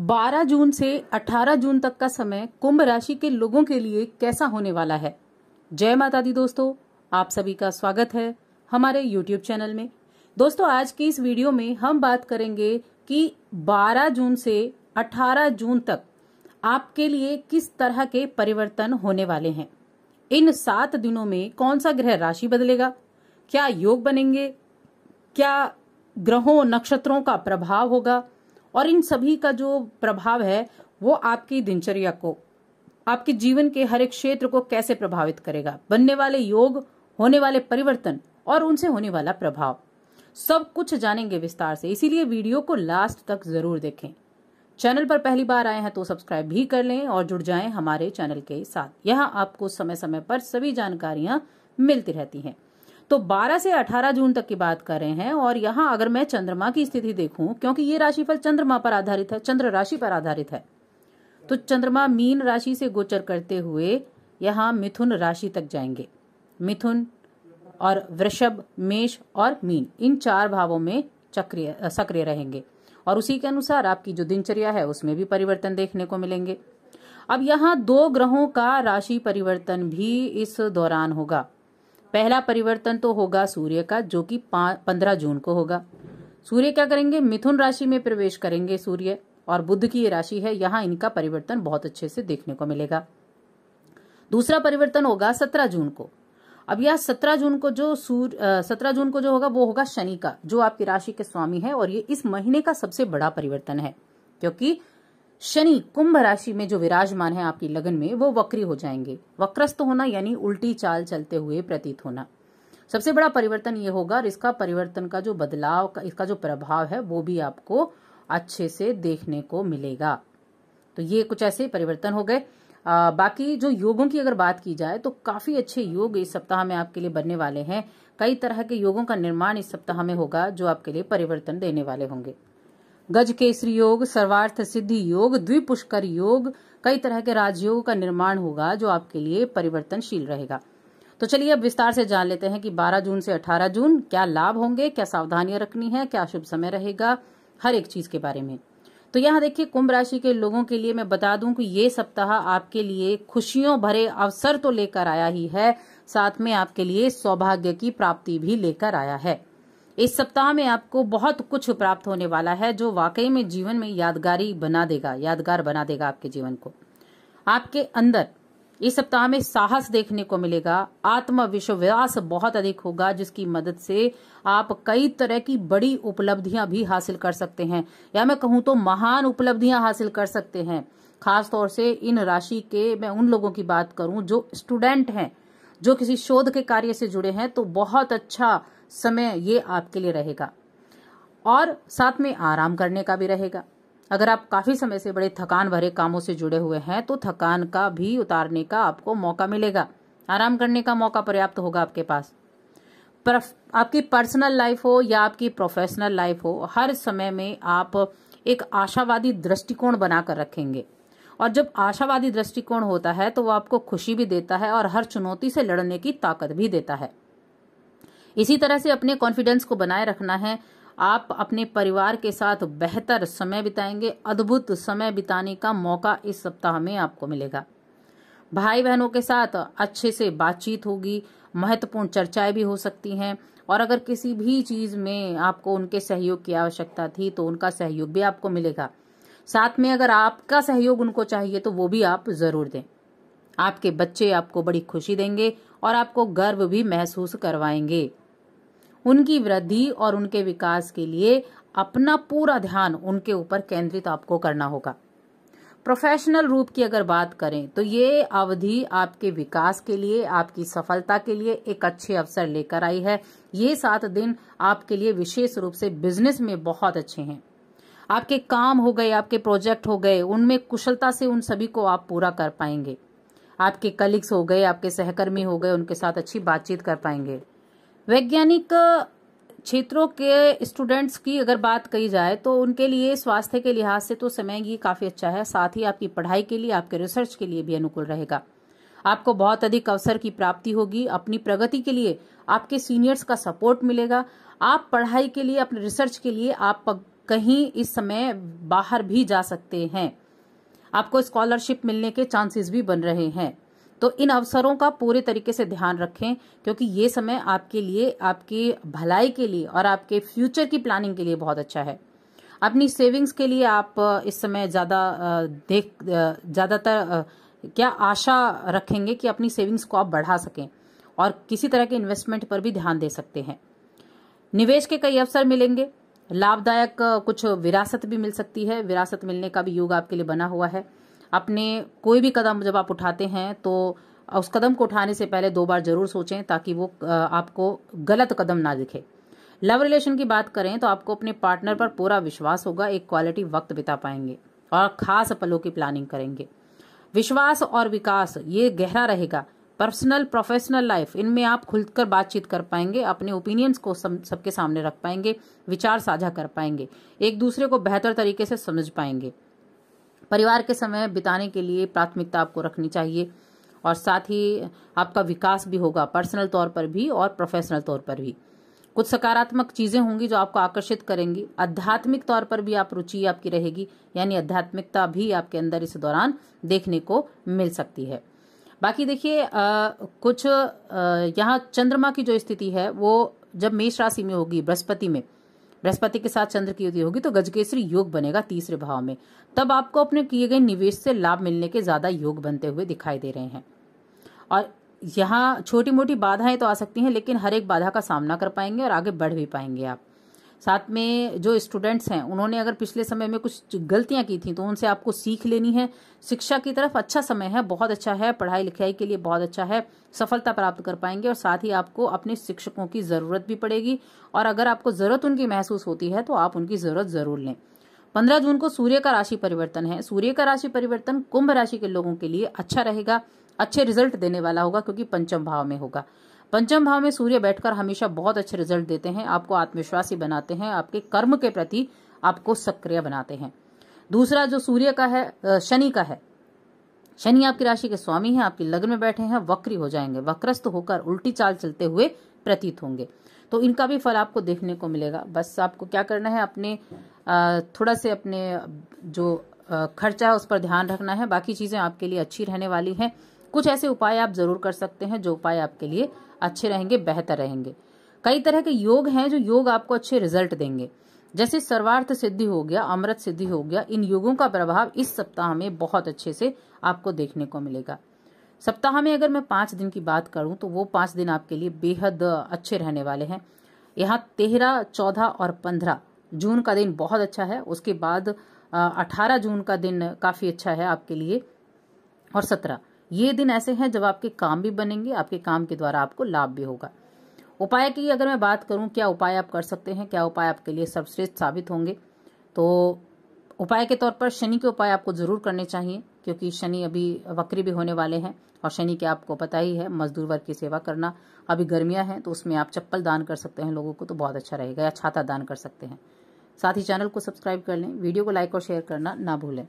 12 जून से 18 जून तक का समय कुंभ राशि के लोगों के लिए कैसा होने वाला है जय माता दी दोस्तों आप सभी का स्वागत है हमारे YouTube चैनल में दोस्तों आज की इस वीडियो में हम बात करेंगे कि 12 जून से 18 जून तक आपके लिए किस तरह के परिवर्तन होने वाले हैं इन सात दिनों में कौन सा ग्रह राशि बदलेगा क्या योग बनेंगे क्या ग्रहों नक्षत्रों का प्रभाव होगा और इन सभी का जो प्रभाव है वो आपकी दिनचर्या को आपके जीवन के हर एक क्षेत्र को कैसे प्रभावित करेगा बनने वाले योग होने वाले परिवर्तन और उनसे होने वाला प्रभाव सब कुछ जानेंगे विस्तार से इसीलिए वीडियो को लास्ट तक जरूर देखें चैनल पर पहली बार आए हैं तो सब्सक्राइब भी कर लें और जुड़ जाएं हमारे चैनल के साथ यहां आपको समय समय पर सभी जानकारियां मिलती रहती हैं तो 12 से 18 जून तक की बात कर रहे हैं और यहाँ अगर मैं चंद्रमा की स्थिति देखूं क्योंकि ये राशिफल चंद्रमा पर आधारित है चंद्र राशि पर आधारित है तो चंद्रमा मीन राशि से गोचर करते हुए यहाँ मिथुन राशि तक जाएंगे मिथुन और वृषभ मेष और मीन इन चार भावों में चक्रिय सक्रिय रहेंगे और उसी के अनुसार आपकी जो दिनचर्या है उसमें भी परिवर्तन देखने को मिलेंगे अब यहाँ दो ग्रहों का राशि परिवर्तन भी इस दौरान होगा पहला परिवर्तन तो होगा सूर्य का जो कि पंद्रह जून को होगा सूर्य क्या करेंगे मिथुन राशि में प्रवेश करेंगे सूर्य और बुद्ध की ये राशि है यहाँ इनका परिवर्तन बहुत अच्छे से देखने को मिलेगा दूसरा परिवर्तन होगा सत्रह जून को अब यह सत्रह जून को जो सूर्य सत्रह जून को जो होगा वो होगा शनि का जो आपकी राशि के स्वामी है और ये इस महीने का सबसे बड़ा परिवर्तन है क्योंकि शनि कुंभ राशि में जो विराजमान है आपकी लगन में वो वक्री हो जाएंगे वक्रस्त होना यानी उल्टी चाल चलते हुए प्रतीत होना सबसे बड़ा परिवर्तन ये होगा और इसका परिवर्तन का जो बदलाव का इसका जो प्रभाव है वो भी आपको अच्छे से देखने को मिलेगा तो ये कुछ ऐसे परिवर्तन हो गए आ, बाकी जो योगों की अगर बात की जाए तो काफी अच्छे योग इस सप्ताह में आपके लिए बनने वाले हैं कई तरह के योगों का निर्माण इस सप्ताह में होगा जो आपके लिए परिवर्तन देने वाले होंगे गज केसरी योग सर्वार्थ सिद्धि योग द्विपुष्कर योग कई तरह के राजयोग का निर्माण होगा जो आपके लिए परिवर्तनशील रहेगा तो चलिए अब विस्तार से जान लेते हैं कि 12 जून से 18 जून क्या लाभ होंगे क्या सावधानियां रखनी है क्या शुभ समय रहेगा हर एक चीज के बारे में तो यहाँ देखिए कुंभ राशि के लोगों के लिए मैं बता दूं कि ये सप्ताह आपके लिए खुशियों भरे अवसर तो लेकर आया ही है साथ में आपके लिए सौभाग्य की प्राप्ति भी लेकर आया है इस सप्ताह में आपको बहुत कुछ प्राप्त होने वाला है जो वाकई में जीवन में यादगारी बना देगा यादगार बना देगा आपके जीवन को आपके अंदर इस सप्ताह में साहस देखने को मिलेगा आत्मविश्वास बहुत अधिक होगा जिसकी मदद से आप कई तरह की बड़ी उपलब्धियां भी हासिल कर सकते हैं या मैं कहूं तो महान उपलब्धियां हासिल कर सकते हैं खास तौर से इन राशि के मैं उन लोगों की बात करूं जो स्टूडेंट हैं जो किसी शोध के कार्य से जुड़े हैं तो बहुत अच्छा समय ये आपके लिए रहेगा और साथ में आराम करने का भी रहेगा अगर आप काफ़ी समय से बड़े थकान भरे कामों से जुड़े हुए हैं तो थकान का भी उतारने का आपको मौका मिलेगा आराम करने का मौका पर्याप्त होगा आपके पास आपकी पर्सनल लाइफ हो या आपकी प्रोफेशनल लाइफ हो हर समय में आप एक आशावादी दृष्टिकोण बनाकर रखेंगे और जब आशावादी दृष्टिकोण होता है तो वो आपको खुशी भी देता है और हर चुनौती से लड़ने की ताकत भी देता है इसी तरह से अपने कॉन्फिडेंस को बनाए रखना है आप अपने परिवार के साथ बेहतर समय बिताएंगे अद्भुत समय बिताने का मौका इस सप्ताह में आपको मिलेगा भाई बहनों के साथ अच्छे से बातचीत होगी महत्वपूर्ण चर्चाएं भी हो सकती हैं और अगर किसी भी चीज़ में आपको उनके सहयोग की आवश्यकता थी तो उनका सहयोग भी आपको मिलेगा साथ में अगर आपका सहयोग उनको चाहिए तो वो भी आप ज़रूर दें आपके बच्चे आपको बड़ी खुशी देंगे और आपको गर्व भी महसूस करवाएंगे उनकी वृद्धि और उनके विकास के लिए अपना पूरा ध्यान उनके ऊपर केंद्रित आपको करना होगा प्रोफेशनल रूप की अगर बात करें तो ये अवधि आपके विकास के लिए आपकी सफलता के लिए एक अच्छे अवसर लेकर आई है ये सात दिन आपके लिए विशेष रूप से बिजनेस में बहुत अच्छे हैं आपके काम हो गए आपके प्रोजेक्ट हो गए उनमें कुशलता से उन सभी को आप पूरा कर पाएंगे आपके कलीग्स हो गए आपके सहकर्मी हो गए उनके साथ अच्छी बातचीत कर पाएंगे वैज्ञानिक क्षेत्रों के स्टूडेंट्स की अगर बात कही जाए तो उनके लिए स्वास्थ्य के लिहाज से तो समय ही काफ़ी अच्छा है साथ ही आपकी पढ़ाई के लिए आपके रिसर्च के लिए भी अनुकूल रहेगा आपको बहुत अधिक अवसर की प्राप्ति होगी अपनी प्रगति के लिए आपके सीनियर्स का सपोर्ट मिलेगा आप पढ़ाई के लिए अपने रिसर्च के लिए आप कहीं इस समय बाहर भी जा सकते हैं आपको स्कॉलरशिप मिलने के चांसेस भी बन रहे हैं तो इन अवसरों का पूरे तरीके से ध्यान रखें क्योंकि ये समय आपके लिए आपकी भलाई के लिए और आपके फ्यूचर की प्लानिंग के लिए बहुत अच्छा है अपनी सेविंग्स के लिए आप इस समय ज़्यादा देख ज़्यादातर क्या आशा रखेंगे कि अपनी सेविंग्स को आप बढ़ा सकें और किसी तरह के इन्वेस्टमेंट पर भी ध्यान दे सकते हैं निवेश के कई अवसर मिलेंगे लाभदायक कुछ विरासत भी मिल सकती है विरासत मिलने का भी योग आपके लिए बना हुआ है अपने कोई भी कदम जब आप उठाते हैं तो उस कदम को उठाने से पहले दो बार जरूर सोचें ताकि वो आपको गलत कदम ना दिखे लव रिलेशन की बात करें तो आपको अपने पार्टनर पर पूरा विश्वास होगा एक क्वालिटी वक्त बिता पाएंगे और खास पलों की प्लानिंग करेंगे विश्वास और विकास ये गहरा रहेगा पर्सनल प्रोफेशनल लाइफ इनमें आप खुलकर बातचीत कर पाएंगे अपने ओपिनियंस को सबके सामने रख पाएंगे विचार साझा कर पाएंगे एक दूसरे को बेहतर तरीके से समझ पाएंगे परिवार के समय बिताने के लिए प्राथमिकता आपको रखनी चाहिए और साथ ही आपका विकास भी होगा पर्सनल तौर पर भी और प्रोफेशनल तौर पर भी कुछ सकारात्मक चीज़ें होंगी जो आपको आकर्षित करेंगी आध्यात्मिक तौर पर भी आप रुचि आपकी रहेगी यानी आध्यात्मिकता भी आपके अंदर इस दौरान देखने को मिल सकती है बाकी देखिए कुछ यहाँ चंद्रमा की जो स्थिति है वो जब मेष राशि में होगी बृहस्पति में बृहस्पति के साथ चंद्र की युति होगी तो गजकेसरी योग बनेगा तीसरे भाव में तब आपको अपने किए गए निवेश से लाभ मिलने के ज्यादा योग बनते हुए दिखाई दे रहे हैं और यहाँ छोटी मोटी बाधाएं तो आ सकती हैं लेकिन हर एक बाधा का सामना कर पाएंगे और आगे बढ़ भी पाएंगे आप साथ में जो स्टूडेंट्स हैं उन्होंने अगर पिछले समय में कुछ गलतियां की थी तो उनसे आपको सीख लेनी है शिक्षा की तरफ अच्छा समय है बहुत अच्छा है पढ़ाई लिखाई के लिए बहुत अच्छा है सफलता प्राप्त कर पाएंगे और साथ ही आपको अपने शिक्षकों की ज़रूरत भी पड़ेगी और अगर आपको ज़रूरत उनकी महसूस होती है तो आप उनकी ज़रूरत ज़रूर लें पंद्रह जून को सूर्य का राशि परिवर्तन है सूर्य का राशि परिवर्तन कुंभ राशि के लोगों के लिए अच्छा रहेगा अच्छे रिजल्ट देने वाला होगा क्योंकि पंचम भाव में होगा पंचम भाव में सूर्य बैठकर हमेशा बहुत अच्छे रिजल्ट देते हैं आपको आत्मविश्वासी बनाते हैं आपके कर्म के प्रति आपको सक्रिय बनाते हैं दूसरा जो सूर्य का है शनि का है शनि आपकी राशि के स्वामी हैं आपकी लग्न में बैठे हैं वक्री हो जाएंगे वक्रस्त होकर उल्टी चाल चलते हुए प्रतीत होंगे तो इनका भी फल आपको देखने को मिलेगा बस आपको क्या करना है अपने थोड़ा से अपने जो खर्चा है उस पर ध्यान रखना है बाकी चीज़ें आपके लिए अच्छी रहने वाली हैं कुछ ऐसे उपाय आप जरूर कर सकते हैं जो उपाय आपके लिए अच्छे रहेंगे बेहतर रहेंगे कई तरह के योग हैं जो योग आपको अच्छे रिजल्ट देंगे जैसे सर्वार्थ सिद्धि हो गया अमृत सिद्धि हो गया इन योगों का प्रभाव इस सप्ताह में बहुत अच्छे से आपको देखने को मिलेगा सप्ताह में अगर मैं पांच दिन की बात करूं तो वो पांच दिन आपके लिए बेहद अच्छे रहने वाले हैं यहाँ तेरह चौदह और पंद्रह जून का दिन बहुत अच्छा है उसके बाद अठारह जून का दिन काफ़ी अच्छा है आपके लिए और सत्रह ये दिन ऐसे हैं जब आपके काम भी बनेंगे आपके काम के द्वारा आपको लाभ भी होगा उपाय की अगर मैं बात करूं क्या उपाय आप कर सकते हैं क्या उपाय आपके लिए सर्वश्रेष्ठ साबित होंगे तो उपाय के तौर पर शनि के उपाय आपको ज़रूर करने चाहिए क्योंकि शनि अभी वक्री भी होने वाले हैं और शनि के आपको पता ही है मजदूर वर्ग की सेवा करना अभी गर्मियां हैं तो उसमें आप चप्पल दान कर सकते हैं लोगों को तो बहुत अच्छा रहेगा या छाता दान कर सकते हैं साथ ही चैनल को सब्सक्राइब कर लें वीडियो को लाइक और शेयर करना ना भूलें